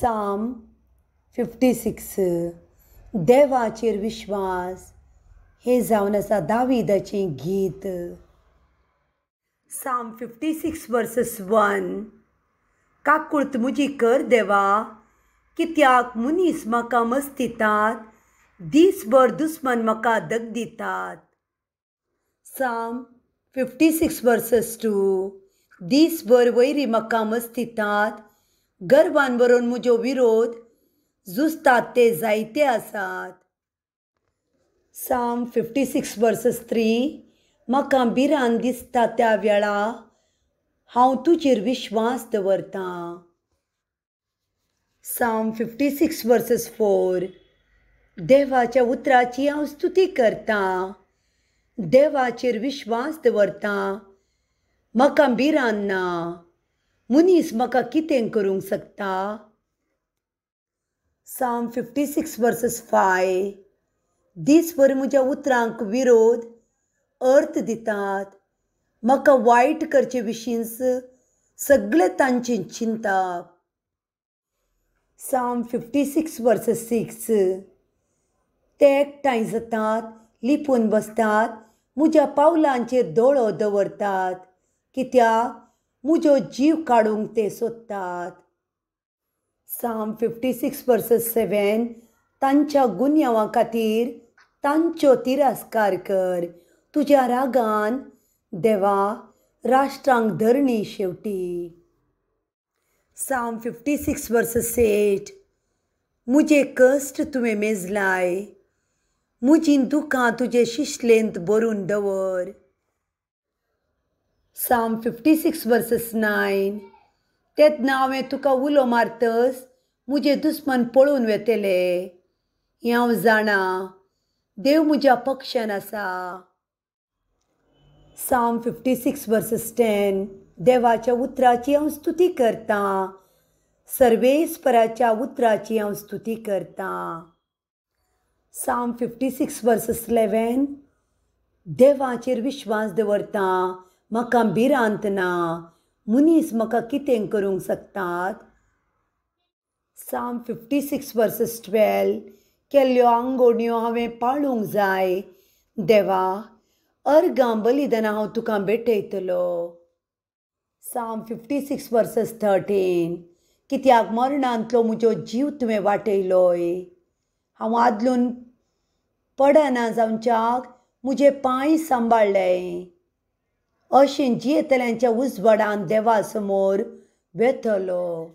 साम fifty six देवाचेर विश्वास हे जावन आसा दाविदाचें गीत psalm fifty six verses one काकुळत मुजी कर देवा कित्याक मुनीस म्हाका मस्तितात दीसभर दुस्मन म्हाका दग दितात psalm fifty six verses two भर वैरी म्हाका मस्तितात गर्भांवरून मुझो विरोध झुजतात ते जायते आसात psalm fifty six verse three म्हाका बिरान दिसता त्या वेळा हांव तुजेर विश्वास दवरतां psalm fifty six verses four देवाच्या उतराची हांव स्तुती करतां देवाचेर विश्वास दवरतां म्हाका बिरान ना मुनीस म्हाका कितें करूंक शकता psalm fifty six verses five दीस भर म्हज्या उतरांक विरोध अर्थ दितात म्हाका वायट करचे विशीं सगळे तांचे चिंता psalm fifty six verses six ते एकठांय जातात लिपून बसतात म्हज्या पावलांचेर दोळो दवरतात कित्याक मुजो जीव काडूंक ते सोदतात psalm fifty six verses seven तांच्या गुन्यांवा खातीर तांच्यो तिरस्कार कर तुज्या रागान देवा राष्ट्रांक धरणी शेवटी साम फिफ्टी सिक्स वर्सस सेठ मुझे कश्ट तुवें मेजलाय मुजीं दुखां तुजे शिश्लेंत बरून दवर psalm fifty six verses nine तेत ना हांवें तुका उलो मारतस म्हजें दुस्मन पळून वेतेले हें हांव जाणा देव म्हज्या पक्षान आसा psalm fifty six verses ten देवाच्या उतराची हांव स्तुती करतां सर्वेस्पराच्या उतराची हांव स्तुती करतां psalm fifty six verses eleven देवाचेर विश्वास दवरतां म्हाका भिरांत ना मनीस म्हाका कितें करूंक शकतात psalm fifty six verses twelve केल्ल्यो आंगोण्यो हांवें पाळूंक जाय देवा अर्गां बलिदना हांव तुका भेटयतलो psalm fifty six verses thirteen कित्याक मरणांतलो म्हजो जीव तुवें वाटयलोय हांव आदलून पडना जावच्याक म्हजे पांय सांबाळ्ळे Oșin jietele înceuzi vădan deva să mor, betălo.